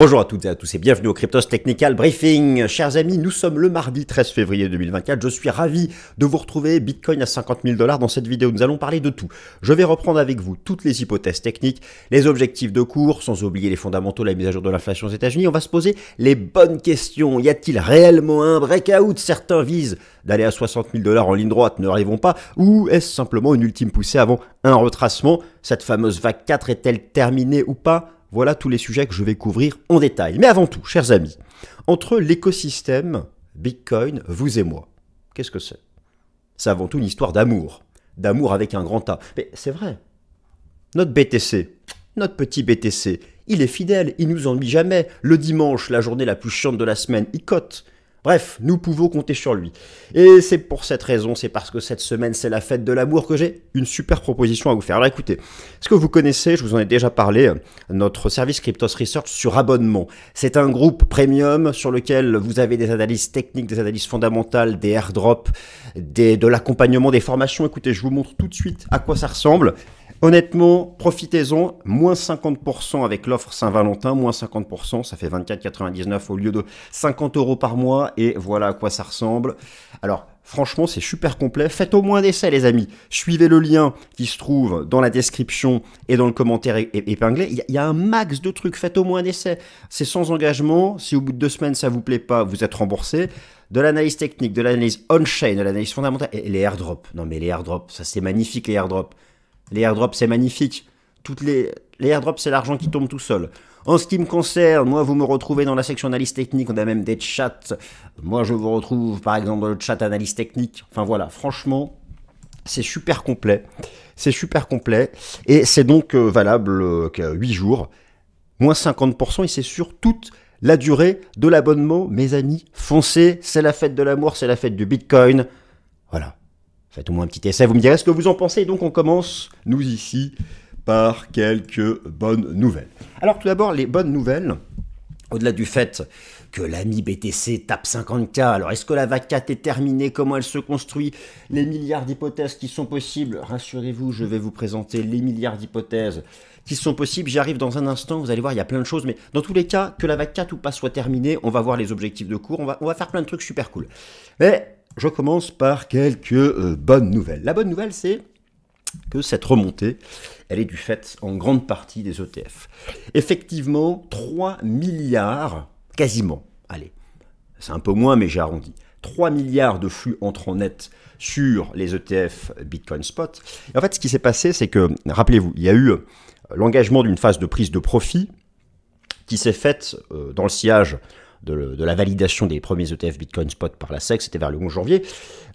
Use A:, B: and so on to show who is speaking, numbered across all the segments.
A: Bonjour à toutes et à tous et bienvenue au Cryptos Technical Briefing. Chers amis, nous sommes le mardi 13 février 2024. Je suis ravi de vous retrouver Bitcoin à 50 000 dollars dans cette vidéo. Nous allons parler de tout. Je vais reprendre avec vous toutes les hypothèses techniques, les objectifs de cours, sans oublier les fondamentaux, la mise à jour de l'inflation aux États-Unis. On va se poser les bonnes questions. Y a-t-il réellement un breakout Certains visent d'aller à 60 000 dollars en ligne droite, ne rêvons pas. Ou est-ce simplement une ultime poussée avant un retracement Cette fameuse vague 4 est-elle terminée ou pas voilà tous les sujets que je vais couvrir en détail. Mais avant tout, chers amis, entre l'écosystème Bitcoin, vous et moi, qu'est-ce que c'est C'est avant tout une histoire d'amour. D'amour avec un grand A. Mais c'est vrai. Notre BTC, notre petit BTC, il est fidèle, il nous ennuie jamais. Le dimanche, la journée la plus chiante de la semaine, il cote. Bref, nous pouvons compter sur lui. Et c'est pour cette raison, c'est parce que cette semaine c'est la fête de l'amour que j'ai une super proposition à vous faire. Alors écoutez, ce que vous connaissez, je vous en ai déjà parlé, notre service Cryptos Research sur abonnement. C'est un groupe premium sur lequel vous avez des analyses techniques, des analyses fondamentales, des airdrops, des, de l'accompagnement, des formations. Écoutez, je vous montre tout de suite à quoi ça ressemble. Honnêtement, profitez-en. Moins 50% avec l'offre Saint-Valentin. Moins 50%, ça fait 24,99 au lieu de 50 euros par mois. Et voilà à quoi ça ressemble. Alors, franchement, c'est super complet. Faites au moins un essai, les amis. Suivez le lien qui se trouve dans la description et dans le commentaire épinglé. Il y, a un max de trucs. Faites au moins un essai. C'est sans engagement. Si au bout de deux semaines, ça vous plaît pas, vous êtes remboursé de l'analyse technique, de l'analyse on-chain, de l'analyse fondamentale, et les airdrops. Non mais les airdrops, ça c'est magnifique les airdrops. Les airdrops, c'est magnifique. Toutes les, les airdrops, c'est l'argent qui tombe tout seul. En ce qui me concerne, moi, vous me retrouvez dans la section analyse technique. On a même des chats. Moi, je vous retrouve, par exemple, dans le chat analyse technique. Enfin, voilà. Franchement, c'est super complet. C'est super complet. Et c'est donc euh, valable 8 euh, jours. Moins 50%. Et c'est sur toute la durée de l'abonnement. Mes amis, foncez. C'est la fête de l'amour. C'est la fête du bitcoin. Voilà. Faites au moins un petit essai, vous me direz ce que vous en pensez. Donc on commence, nous ici, par quelques bonnes nouvelles. Alors tout d'abord, les bonnes nouvelles, au-delà du fait que l'ami BTC tape 50K, alors est-ce que la vague 4 est terminée Comment elle se construit Les milliards d'hypothèses qui sont possibles Rassurez-vous, je vais vous présenter les milliards d'hypothèses qui sont possibles. J'y arrive dans un instant, vous allez voir, il y a plein de choses. Mais dans tous les cas, que la vague 4 ou pas soit terminée, on va voir les objectifs de cours, on va, on va faire plein de trucs super cool. Mais je commence par quelques euh, bonnes nouvelles. La bonne nouvelle, c'est que cette remontée, elle est du fait en grande partie des ETF. Effectivement, 3 milliards, quasiment, allez, c'est un peu moins, mais j'ai arrondi. 3 milliards de flux entrant net sur les ETF Bitcoin Spot. Et en fait, ce qui s'est passé, c'est que, rappelez-vous, il y a eu euh, l'engagement d'une phase de prise de profit qui s'est faite euh, dans le sillage de, la validation des premiers ETF Bitcoin Spot par la SEC, c'était vers le 11 janvier.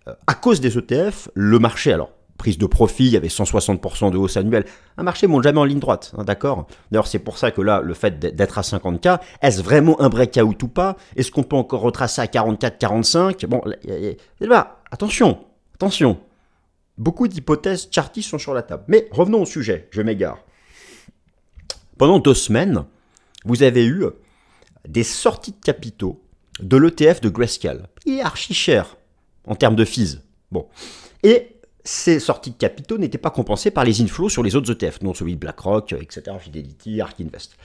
A: Euh, à cause des ETF, le marché, alors prise de profit, il y avait 160% de hausse annuelle. Un marché monte jamais en ligne droite, hein, d'accord D'ailleurs, c'est pour ça que là, le fait d'être à 50K, est-ce vraiment un breakout ou pas Est-ce qu'on peut encore retracer à 44, 45 Bon, là, attention, attention. Beaucoup d'hypothèses chartistes sont sur la table. Mais revenons au sujet, je m'égare. Pendant deux semaines, vous avez eu des sorties de capitaux de l'ETF de Grayscale. Il est archi cher en termes de fees. Bon. Et ces sorties de capitaux n'étaient pas compensées par les inflows sur les autres ETF, dont celui de BlackRock, euh, etc., Fidelity, Ark Invest.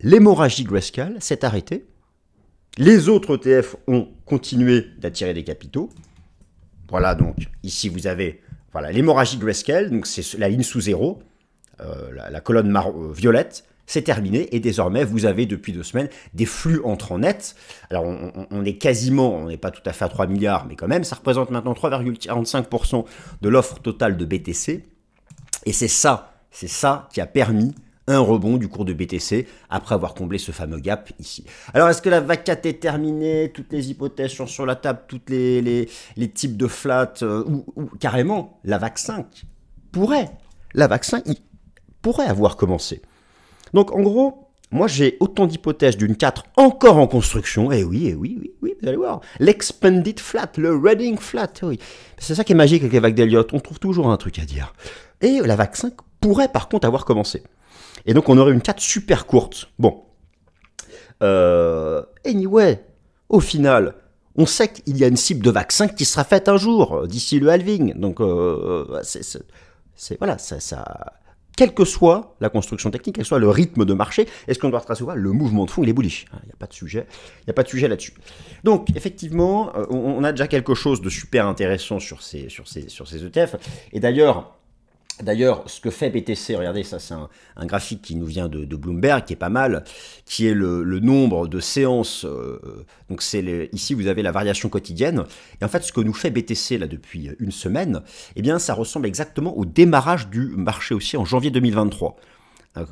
A: L'hémorragie Grayscale s'est arrêtée. Les autres ETF ont continué d'attirer des capitaux. Voilà donc, ici vous avez voilà l'hémorragie Grayscale, donc c'est la ligne sous zéro, euh, la, colonne euh, violette c'est terminé et désormais vous avez depuis deux semaines des flux entrants nets. Alors on, est quasiment, on n'est pas tout à fait à 3 milliards, mais quand même, ça représente maintenant 3,45% de l'offre totale de BTC. Et c'est ça, c'est ça qui a permis un rebond du cours de BTC après avoir comblé ce fameux gap ici. Alors est-ce que la vacate est terminée Toutes les hypothèses sont sur la table, tous les, types de flat euh, ou, ou, carrément la VAC 5 pourrait, la VAC 5 pourrait avoir commencé. Donc en gros, moi j'ai autant d'hypothèses d'une 4 encore en construction. Et eh oui, et eh oui, oui, oui, vous allez voir. L'expanded flat, le Reading flat, eh C'est ça qui est magique avec les vagues on trouve toujours un truc à dire. Et la vague 5 pourrait par contre avoir commencé. Et donc on aurait une 4 super courte. Bon. Euh, anyway, au final, on sait qu'il y a une cible de vague 5 qui sera faite un jour, euh, d'ici le halving. Donc, euh, c'est, voilà, ça, quelle que soit la construction technique, quel que soit le rythme de marché, est-ce qu'on doit retracer le mouvement de fond, il les bullish. Hein, il n'y a pas de sujet, il y a pas de sujet là-dessus. Donc effectivement, euh, on a déjà quelque chose de super intéressant sur ces, sur ces, sur ces ETF. Et d'ailleurs, D'ailleurs, ce que fait BTC, regardez, ça c'est un, graphique qui nous vient de, Bloomberg, qui est pas mal, qui est le, nombre de séances. Euh, donc c'est ici vous avez la variation quotidienne. Et en fait, ce que nous fait BTC là depuis une semaine, eh bien ça ressemble exactement au démarrage du marché aussi en janvier 2023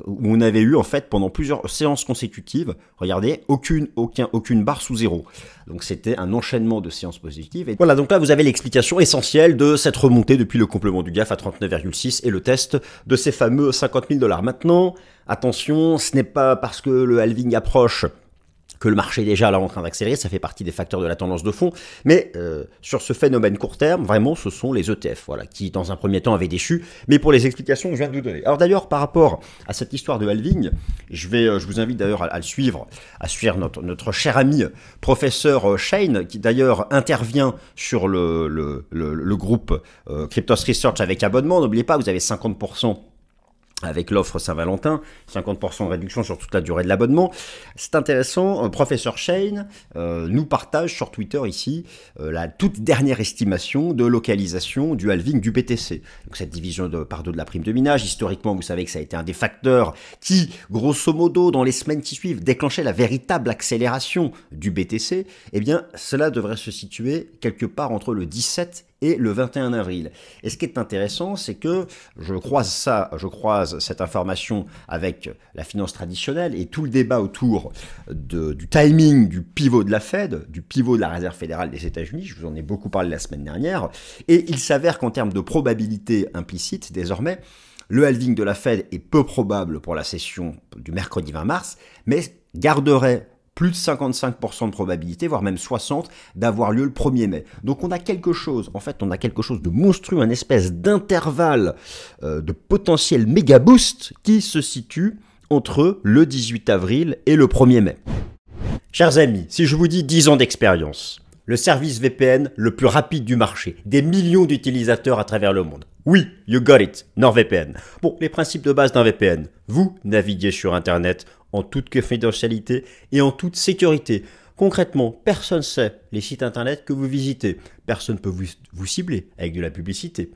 A: où on avait eu en fait pendant plusieurs séances consécutives, regardez, aucune, aucun, aucune barre sous zéro. Donc c'était un enchaînement de séances positives. Et voilà, donc là vous avez l'explication essentielle de cette remontée depuis le complément du GAF à 39,6 et le test de ces fameux 50 000 dollars. Maintenant, attention, ce n'est pas parce que le halving approche que le marché déjà là en train d'accélérer, ça fait partie des facteurs de la tendance de fond. Mais euh, sur ce phénomène court terme, vraiment, ce sont les ETF, voilà, qui dans un premier temps avaient déchu, mais pour les explications que je viens de vous donner. Alors d'ailleurs, par rapport à cette histoire de halving, je, vais, euh, je vous invite d'ailleurs à, le suivre, à suivre notre, notre cher ami professeur euh, Shane, qui d'ailleurs intervient sur le, le, le, groupe euh, Cryptos Research avec abonnement. N'oubliez pas, vous avez 50% avec l'offre Saint-Valentin, 50% de réduction sur toute la durée de l'abonnement. C'est intéressant, euh, professeur Shane euh, nous partage sur Twitter ici euh, la toute dernière estimation de localisation du halving du BTC. cette division de, par deux de la prime de minage, historiquement vous savez que ça a été un des facteurs qui, grosso modo, dans les semaines qui suivent, déclenchait la véritable accélération du BTC. Eh bien, cela devrait se situer quelque part entre le 17 et le 21 avril. Et ce qui est intéressant, c'est que je croise ça, je croise cette information avec la finance traditionnelle et tout le débat autour du timing du pivot de la Fed, du pivot de la Réserve fédérale des États-Unis. Je vous en ai beaucoup parlé la semaine dernière. Et il s'avère qu'en termes de probabilité implicite, désormais, le halving de la Fed est peu probable pour la session du mercredi 20 mars, mais garderait plus de 55% de probabilité, voire même 60, d'avoir lieu le 1er mai. Donc on a quelque chose, en fait, on a quelque chose de monstrueux, un espèce d'intervalle euh, de potentiel méga boost qui se situe entre le 18 avril et le 1er mai. Chers amis, si je vous dis 10 ans d'expérience, le service VPN le plus rapide du marché, des millions d'utilisateurs à travers le monde. Oui, you got it, NordVPN. Bon, les principes de base d'un VPN. Vous naviguez sur Internet en toute confidentialité et en toute sécurité. Concrètement, personne ne sait les sites Internet que vous visitez. Personne ne peut vous, cibler avec de la publicité.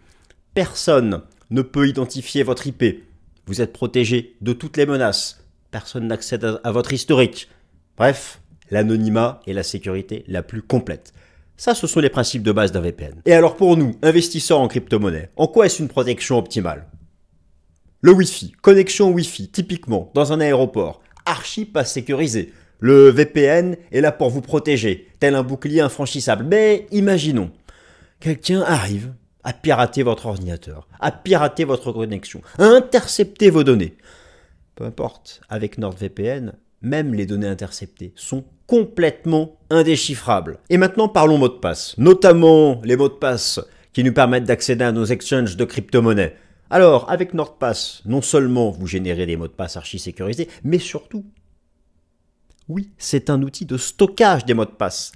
A: Personne ne peut identifier votre IP. Vous êtes protégé de toutes les menaces. Personne n'accède à votre historique. Bref, l'anonymat et la sécurité la plus complète. Ça, ce sont les principes de base d'un VPN. Et alors pour nous, investisseurs en crypto-monnaie, en quoi est-ce une protection optimale Le Wi-Fi, connexion Wi-Fi, typiquement, dans un aéroport, archi pas sécurisé. Le VPN est là pour vous protéger, tel un bouclier infranchissable. Mais imaginons, quelqu'un arrive à pirater votre ordinateur, à pirater votre connexion, à intercepter vos données. Peu importe, avec NordVPN, même les données interceptées, sont complètement indéchiffrables. Et maintenant parlons mots de passe, notamment les mots de passe qui nous permettent d'accéder à nos exchanges de crypto-monnaies. Alors, avec NordPass, non seulement vous générez des mots de passe archi sécurisés, mais surtout, oui, c'est un outil de stockage des mots de passe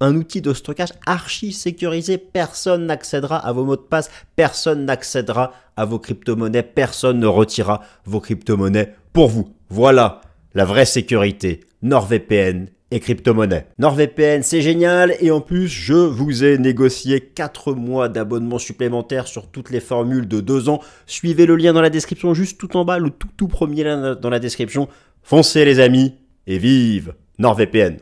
A: un outil de stockage archi sécurisé. Personne n'accédera à vos mots de passe, personne n'accédera à vos crypto-monnaies, personne ne retirera vos crypto-monnaies pour vous. Voilà la vraie sécurité, NordVPN et crypto-monnaie. NordVPN, c'est génial et en plus, je vous ai négocié 4 mois d'abonnement supplémentaire sur toutes les formules de 2 ans. Suivez le lien dans la description, juste tout en bas, le tout tout premier lien dans la description. Foncez les amis et vive NordVPN.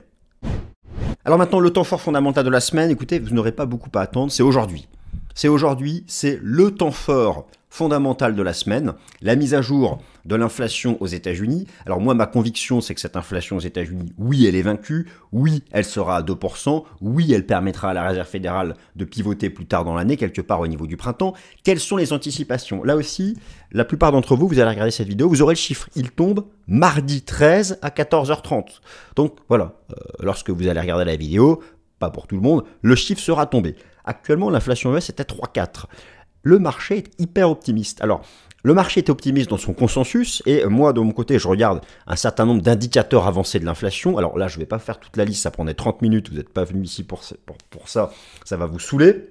A: Alors maintenant, le temps fort fondamental de la semaine, écoutez, vous n'aurez pas beaucoup à attendre, c'est aujourd'hui. C'est aujourd'hui, c'est le temps fort fondamentale de la semaine, la mise à jour de l'inflation aux États-Unis. Alors moi, ma conviction, c'est que cette inflation aux États-Unis, oui, elle est vaincue, oui, elle sera à 2%, oui, elle permettra à la Réserve fédérale de pivoter plus tard dans l'année, quelque part au niveau du printemps. Quelles sont les anticipations Là aussi, la plupart d'entre vous, vous allez regarder cette vidéo, vous aurez le chiffre. Il tombe mardi 13 à 14h30. Donc voilà, euh, lorsque vous allez regarder la vidéo, pas pour tout le monde, le chiffre sera tombé. Actuellement, l'inflation US était à 3,4 le marché est hyper optimiste. Alors, le marché est optimiste dans son consensus et euh, moi de mon côté je regarde un certain nombre d'indicateurs avancés de l'inflation. Alors là je ne vais pas faire toute la liste, ça prendrait 30 minutes, vous n'êtes pas venu ici pour, pour, ça, ça va vous saouler.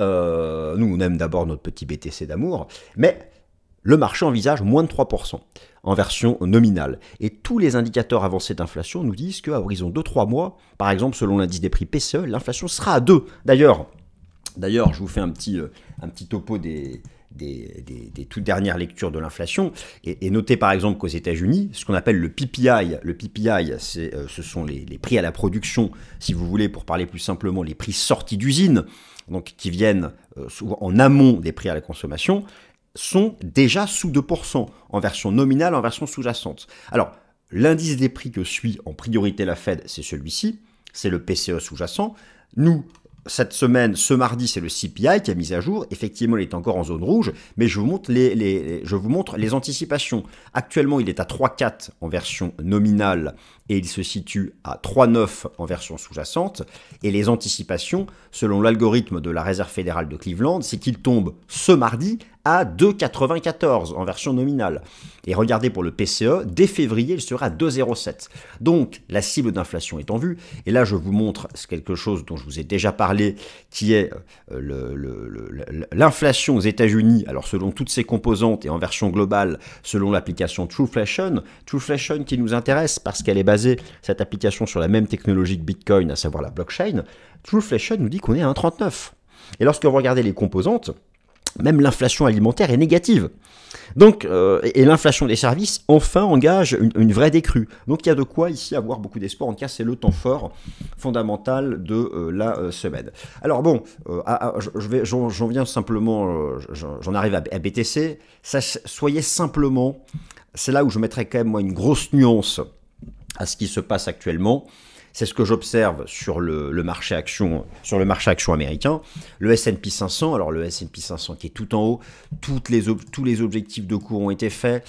A: Euh, nous on aime d'abord notre petit BTC d'amour, mais le marché envisage moins de 3% en version nominale. Et tous les indicateurs avancés d'inflation nous disent qu'à horizon 2-3 mois, par exemple selon l'indice des prix PCE, l'inflation sera à 2. D'ailleurs, D'ailleurs, je vous fais un petit, euh, un petit topo des, des, toutes dernières lectures de l'inflation. Et, notez par exemple qu'aux États-Unis, ce qu'on appelle le PPI, le PPI, euh, ce sont les, prix à la production, si vous voulez, pour parler plus simplement, les prix sortis d'usine, donc qui viennent euh, souvent en amont des prix à la consommation, sont déjà sous 2% en version nominale, en version sous-jacente. Alors, l'indice des prix que suit en priorité la Fed, c'est celui-ci, c'est le PCE sous-jacent. Nous, cette semaine, ce mardi, c'est le CPI qui a mis à jour. Effectivement, il est encore en zone rouge, mais je vous montre les, je vous montre les anticipations. Actuellement, il est à 3,4 en version nominale et il se situe à 3,9 en version sous-jacente. Et les anticipations, selon l'algorithme de la Réserve fédérale de Cleveland, c'est qu'il tombe ce mardi à 2,94 en version nominale. Et regardez pour le PCE, dès février, il sera à 2,07. Donc la cible d'inflation est en vue. Et là, je vous montre quelque chose dont je vous ai déjà parlé, qui est euh, l'inflation aux États-Unis. Alors selon toutes ses composantes et en version globale, selon l'application TrueFlation. TrueFlation qui nous intéresse parce qu'elle est basée cette application sur la même technologie que Bitcoin, à savoir la blockchain, TrueFlation nous dit qu'on est à 1,39. Et lorsque vous regardez les composantes, même l'inflation alimentaire est négative. Donc, euh, et, l'inflation des services enfin engage une, vraie décrue. Donc il y a de quoi ici avoir beaucoup d'espoir. En tout cas, c'est le temps fort fondamental de euh, la euh, semaine. Alors bon, ah, ah, je vais, j'en, viens simplement, j'en arrive à, BTC. Ça, soyez simplement, c'est là où je mettrai quand même moi une grosse nuance à ce qui se passe actuellement. C'est ce que j'observe sur le, marché action, sur le marché action américain. Le S&P 500, alors le S&P 500 qui est tout en haut, toutes les tous les objectifs de cours ont été faits.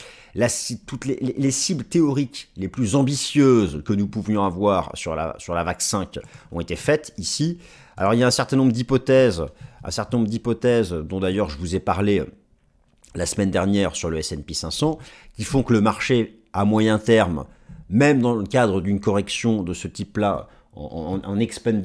A: toutes les, cibles théoriques les plus ambitieuses que nous pouvions avoir sur la sur la vague 5 ont été faites ici. Alors il y a un certain nombre d'hypothèses, un certain nombre d'hypothèses dont d'ailleurs je vous ai parlé euh, la semaine dernière sur le S&P 500, qui font que le marché à moyen terme même dans le cadre d'une correction de ce type-là, en, en,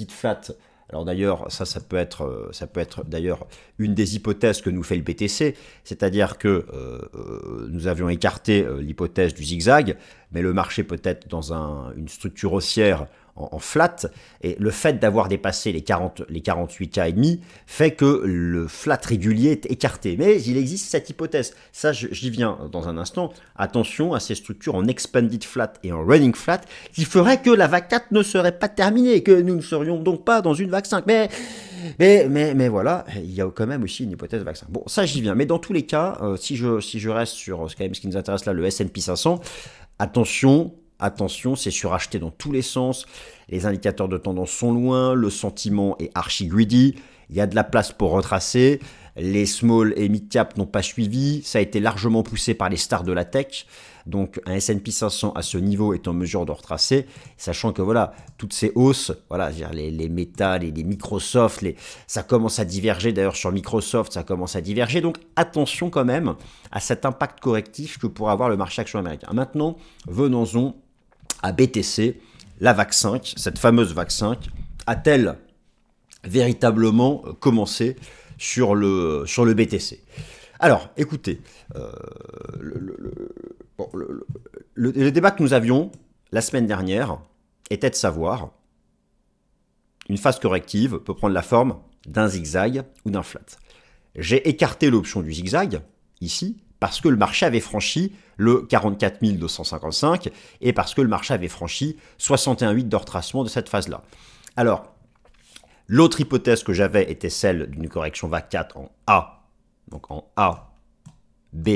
A: flat, alors d'ailleurs, ça, ça peut être, euh, ça peut être d'ailleurs une des hypothèses que nous fait le BTC, c'est-à-dire que euh, euh, nous avions écarté l'hypothèse du zigzag, mais le marché peut être dans une structure haussière en, flat. Et le fait d'avoir dépassé les, 40, les 48K et demi fait que le flat régulier est écarté. Mais il existe cette hypothèse. Ça, j'y viens dans un instant. Attention à ces structures en expanded flat et en running flat qui feraient que la vague 4 ne serait pas terminée et que nous ne serions donc pas dans une vague 5. Mais, mais, mais, mais voilà, il y a quand même aussi une hypothèse vague 5. Bon, ça, j'y viens. Mais dans tous les cas, euh, si, je, si je reste sur ce euh, ce qui nous intéresse là, le S&P 500, attention, Attention, c'est suracheté dans tous les sens. Les indicateurs de tendance sont loin, le sentiment est archi greedy. Il y a de la place pour retracer. Les small et mid cap n'ont pas suivi. Ça a été largement poussé par les stars de la tech. Donc un S&P 500 à ce niveau est en mesure de retracer, sachant que voilà toutes ces hausses, voilà les, les les, les Microsoft, les, ça commence à diverger. D'ailleurs sur Microsoft, ça commence à diverger. Donc attention quand même à cet impact correctif que pourrait avoir le marché action américain. Maintenant, venons-en à BTC, la VAC 5, cette fameuse VAC 5, a-t-elle véritablement euh, commencé sur le, sur le BTC Alors, écoutez, euh, le, le, débat que nous avions la semaine dernière était de savoir une phase corrective peut prendre la forme d'un zigzag ou d'un flat. J'ai écarté l'option du zigzag, ici, parce que le marché avait franchi le 44 255 et parce que le marché avait franchi 61,8 de retracement de cette phase-là. Alors, l'autre hypothèse que j'avais était celle d'une correction vague 4 en A, donc en A, B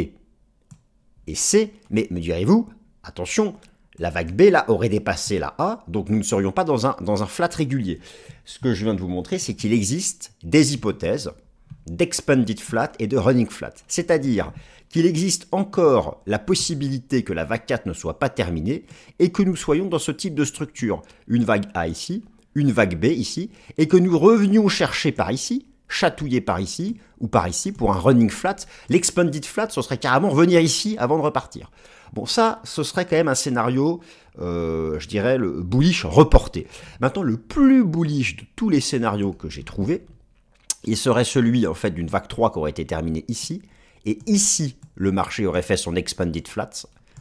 A: et C, mais me direz-vous, attention, la vague B, là, aurait dépassé la A, donc nous ne serions pas dans un, dans un flat régulier. Ce que je viens de vous montrer, c'est qu'il existe des hypothèses d'expanded flat et de running flat. C'est-à-dire qu'il existe encore la possibilité que la vague 4 ne soit pas terminée et que nous soyons dans ce type de structure. Une vague A ici, une vague B ici, et que nous revenions chercher par ici, chatouiller par ici ou par ici pour un running flat. L'expanded flat, ce serait carrément venir ici avant de repartir. Bon, ça, ce serait quand même un scénario, euh, je dirais, le bullish reporté. Maintenant, le plus bullish de tous les scénarios que j'ai trouvé, il serait celui en fait d'une vague 3 qui aurait été terminée ici, et ici le marché aurait fait son expanded flats,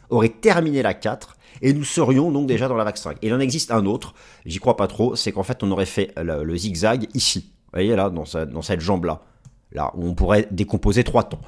A: aurait terminé la 4, et nous serions donc déjà dans la vague 5. il en existe un autre, j'y crois pas trop, c'est qu'en fait on aurait fait le, zigzag ici, vous voyez là, dans, cette jambe-là, là où on pourrait décomposer trois temps.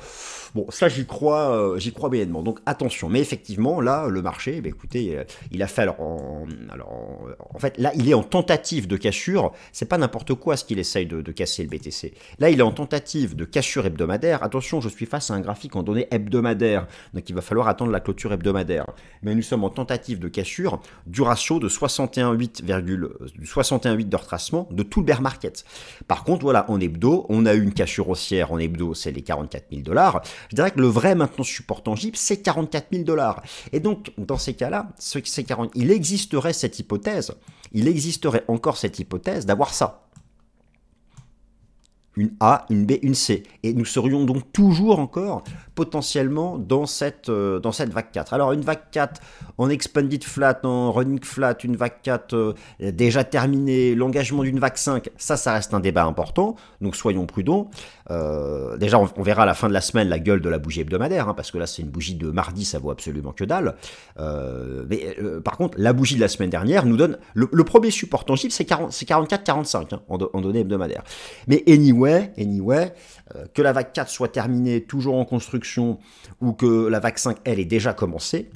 A: Bon, ça j'y crois, euh, j'y crois Donc attention, mais effectivement, là, le marché, bah, écoutez, euh, il a fait alors, en, fait, là, il est en tentative de cassure. C'est pas n'importe quoi ce qu'il essaye de, casser le BTC. Là, il est en tentative de cassure hebdomadaire. Attention, je suis face à un graphique en données hebdomadaires, donc il va falloir attendre la clôture hebdomadaire. Mais nous sommes en tentative de cassure du ratio de 61,8 61 euh, de retracement de tout le bear market. Par contre, voilà, en hebdo, on a eu une cassure haussière en hebdo, c'est les 44 000 dollars je dirais que le vrai maintenant support tangible, c'est 44 000 dollars. Et donc, dans ces cas-là, il existerait cette hypothèse, il existerait encore cette hypothèse d'avoir ça une A, une B, une C. Et nous serions donc toujours encore potentiellement dans cette, euh, dans cette vague 4. Alors une vague 4 en expanded flat, en running flat, une vague 4 euh, déjà terminée, l'engagement d'une vague 5, ça ça reste un débat important, donc soyons prudents. Euh, déjà on, verra à la fin de la semaine la gueule de la bougie hebdomadaire, hein, parce que là c'est une bougie de mardi, ça vaut absolument que dalle. mais par contre la bougie de la semaine dernière nous donne, le, premier support tangible c'est 44-45 hein, en, en données hebdomadaires. Mais anyway, anyway, anyway, euh, que la vague 4 soit terminée, toujours en construction, ou que la vague 5, elle, est déjà commencée,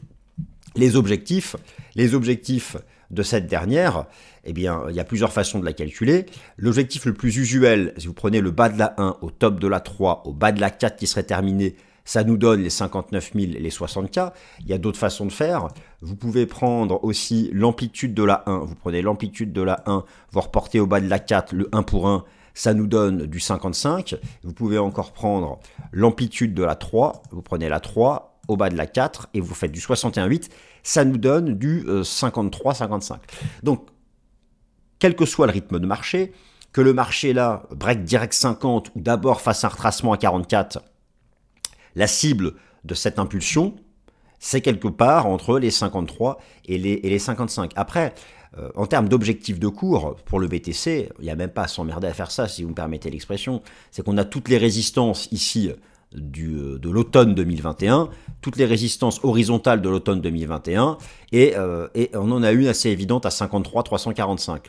A: les objectifs, les objectifs de cette dernière, eh bien, il y a plusieurs façons de la calculer. L'objectif le plus usuel, si vous prenez le bas de la 1 au top de la 3, au bas de la 4 qui serait terminée, ça nous donne les 59 000 et les 60K. Il y a d'autres façons de faire. Vous pouvez prendre aussi l'amplitude de la 1. Vous prenez l'amplitude de la 1, vous reportez au bas de la 4 le 1 pour 1 ça nous donne du 55. Vous pouvez encore prendre l'amplitude de la 3, vous prenez la 3 au bas de la 4 et vous faites du 61,8, ça nous donne du 53,55. Euh, Donc, quel que soit le rythme de marché, que le marché là break direct 50 ou d'abord fasse un retracement à 44, la cible de cette impulsion, c'est quelque part entre les 53 et les, et les 55. Après, euh, en termes d'objectifs de cours, pour le BTC, il n'y a même pas à s'emmerder à faire ça, si vous me permettez l'expression. C'est qu'on a toutes les résistances ici euh, euh, de l'automne 2021, toutes les résistances horizontales de l'automne 2021, et, on en a une assez évidente à 53 345.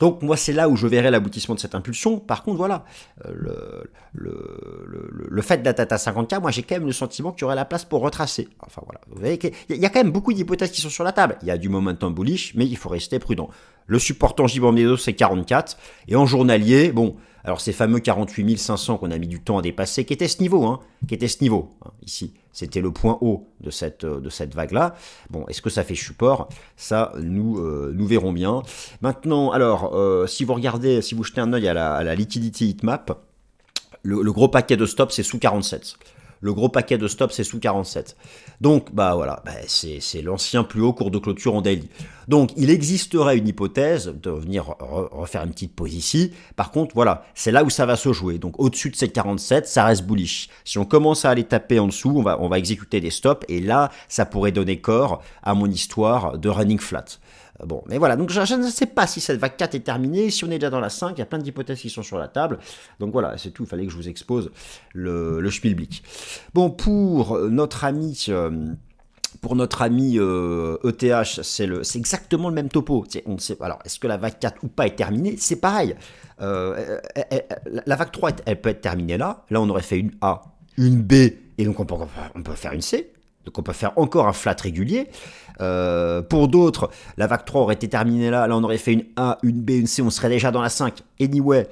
A: Donc moi c'est là où je verrai l'aboutissement de cette impulsion. Par contre voilà, le, le, le fait la à 50K, moi j'ai quand même le sentiment qu'il y aurait la place pour retracer. Enfin voilà, vous y a quand même beaucoup d'hypothèses qui sont sur la table. Il y a du moment momentum bullish, mais il faut rester prudent. Le support tangible en quarante c'est 44. Et en journalier, bon, alors ces fameux 48 500 qu'on a mis du temps à dépasser, qui était ce niveau, hein, qui était ce niveau, hein, ici. C'était le point haut de cette, euh, de cette vague-là. Bon, est-ce que ça fait support Ça, nous, euh, nous verrons bien. Maintenant, alors, euh, si vous regardez, si vous jetez un œil à la, à la liquidity heatmap, le, gros paquet de stop, c'est sous 47. Le gros paquet de stop, c'est sous 47. Donc, bah voilà, bah, c'est l'ancien plus haut cours de clôture en daily. Donc, il existerait une hypothèse de venir refaire une petite pause ici. Par contre, voilà, c'est là où ça va se jouer. Donc, au-dessus de ces 47, ça reste bullish. Si on commence à aller taper en dessous, on va exécuter des stops. Et là, ça pourrait donner corps à mon histoire de running flat. Euh, bon, mais voilà, donc je, ne sais pas si cette vague 4 est terminée, si on est déjà dans la 5, il y a plein d'hypothèses qui sont sur la table. Donc voilà, c'est tout, il fallait que je vous expose le, le Bon, euh, euh, pour notre ami... pour notre ami ETH, c'est exactement le même topo. on sait, alors, est-ce que la vague 4 ou pas est terminée C'est pareil. la vague 3, elle peut être terminée là. Là, on aurait fait une A, une B, et donc on peut, on peut faire une C. Donc on peut faire encore un flat régulier. Euh, pour d'autres, la vague 3 aurait été terminée là. Là, on aurait fait une A, une B, une C. On serait déjà dans la 5. Anyway,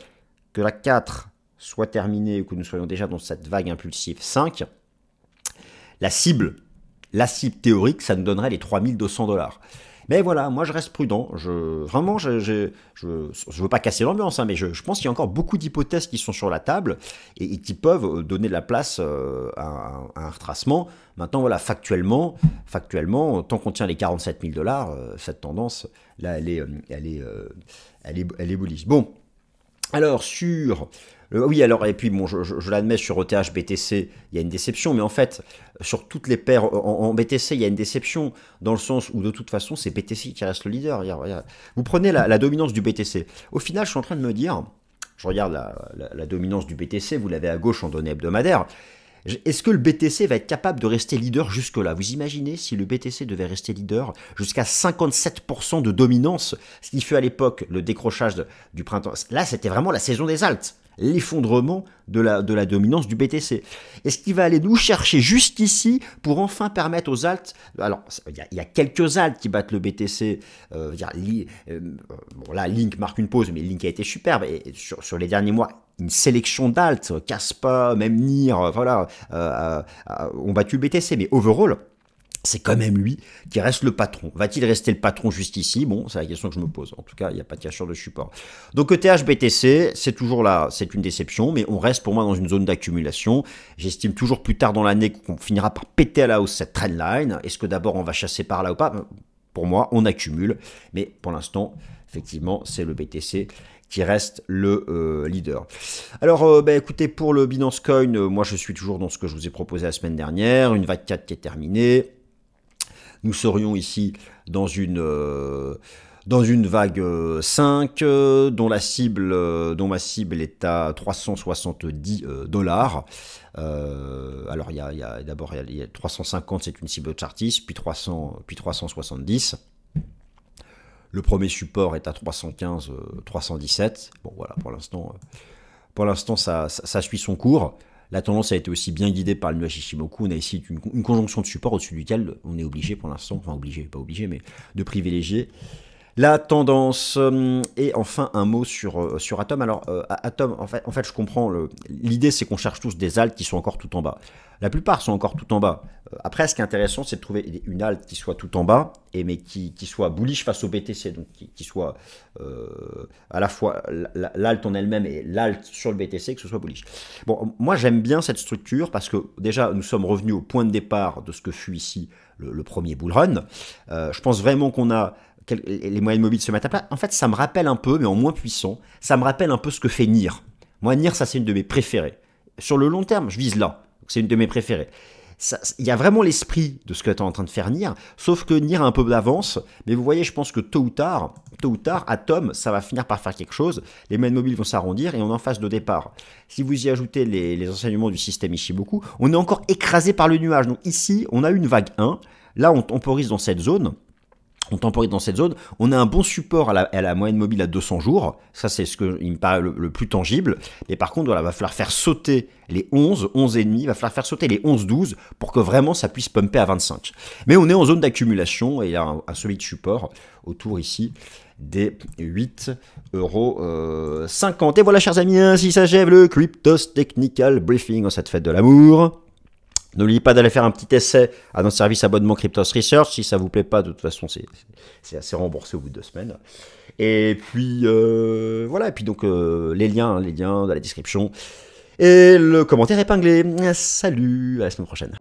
A: que la 4 soit terminée ou que nous soyons déjà dans cette vague impulsive 5, la cible, la cible théorique, ça nous donnerait les 3200 dollars. Mais voilà, moi je reste prudent. Je, vraiment, je ne veux pas casser l'ambiance, hein, mais je, pense qu'il y a encore beaucoup d'hypothèses qui sont sur la table et, qui peuvent euh, donner de la place euh, à, un retracement. Maintenant, voilà, factuellement, factuellement tant qu'on tient les 47 000 dollars, euh, cette tendance, là, elle est, elle est, elle est, elle Bon, alors sur oui, alors, et puis, bon, je, l'admets, sur ETH, BTC, il y a une déception, mais en fait, sur toutes les paires en, BTC, il y a une déception, dans le sens où, de toute façon, c'est BTC qui reste le leader. Vous prenez la, dominance du BTC. Au final, je suis en train de me dire, je regarde la, dominance du BTC, vous l'avez à gauche en données hebdomadaires. Est-ce que le BTC va être capable de rester leader jusque-là Vous imaginez si le BTC devait rester leader jusqu'à 57% de dominance, ce qui fut à l'époque le décrochage du printemps. Là, c'était vraiment la saison des altes l'effondrement de la, de la dominance du BTC. est ce qu'il va aller nous chercher jusqu'ici pour enfin permettre aux altes, alors il y, a quelques altes qui battent le BTC, euh, euh, bon là Link marque une pause, mais Link a été superbe, et sur, les derniers mois, une sélection d'altes, Caspa, même Nir, euh, voilà, ont battu le BTC, mais overall, c'est quand même lui qui reste le patron. Va-t-il rester le patron juste ici Bon, c'est la question que je me pose. En tout cas, il n'y a pas de cacheur de support. Donc ETH BTC, c'est toujours là, c'est une déception, mais on reste pour moi dans une zone d'accumulation. J'estime toujours plus tard dans l'année qu'on finira par péter à la hausse cette trendline. Est-ce que d'abord on va chasser par là ou pas ben, Pour moi, on accumule, mais pour l'instant, effectivement, c'est le BTC qui reste le euh, leader. Alors, euh, ben, écoutez, pour le Binance Coin, euh, moi je suis toujours dans ce que je vous ai proposé la semaine dernière, une vague 4 qui est terminée, nous serions ici dans une euh, vague 5 euh, euh, dont la cible dont ma cible est à 370 dollars. alors il y a, d'abord il a 350 c'est une cible chartiste puis 300 puis 370. Le premier support est à 315 317. Bon voilà pour l'instant pour l'instant ça, suit son cours. La tendance a été aussi bien guidée par le nuage Ishimoku. On a ici une, conjonction de support au-dessus duquel on est obligé pour l'instant, enfin obligé, pas obligé, mais de privilégier la tendance. Euh, et enfin, un mot sur, euh, sur Atom. Alors, euh, Atom, en fait, en fait, je comprends. L'idée, c'est qu'on cherche tous des altes qui sont encore tout en bas. La plupart sont encore tout en bas. Après, ce qui est intéressant, c'est de trouver une alt qui soit tout en bas, et mais qui, soit bullish face au BTC, donc qui, soit à la fois l'alt en elle-même et l'alt sur le BTC, que ce soit bullish. Bon, moi j'aime bien cette structure parce que déjà nous sommes revenus au point de départ de ce que fut ici le, premier bull run. je pense vraiment qu'on a les moyennes mobiles se mettent à plat. En fait, ça me rappelle un peu, mais en moins puissant, ça me rappelle un peu ce que fait NIR Moi, NIR ça, c'est une de mes préférées. Sur le long terme, je vise là. C'est une de mes préférées. Il y a vraiment l'esprit de ce que tu es en train de faire NIR sauf que NIR a un peu d'avance. Mais vous voyez, je pense que tôt ou tard, tôt ou tard, Atom, ça va finir par faire quelque chose. Les moyennes mobiles vont s'arrondir et on est en phase de départ. Si vous y ajoutez les, enseignements du système beaucoup. on est encore écrasé par le nuage. Donc ici, on a une vague 1. Là, on, temporise dans cette zone on dans cette zone, on a un bon support à la, moyenne mobile à 200 jours, ça c'est ce que il me paraît le, plus tangible, mais par contre voilà, va falloir faire sauter les 11, 11 et demi, va falloir faire sauter les 11, 12 pour que vraiment ça puisse pumper à 25. Mais on est en zone d'accumulation et il y a un, solide support autour ici des 8 euros 50. Euh, et voilà chers amis, ainsi s'achève le Cryptos Technical Briefing en cette fête de l'amour. N'oubliez pas d'aller faire un petit essai à notre service abonnement Cryptos Research. Si ça vous plaît pas, de toute façon, c'est assez remboursé au bout de deux semaines. Et puis euh, voilà. Et puis donc euh, les liens, les liens dans la description et le commentaire épinglé. Salut, à la semaine prochaine.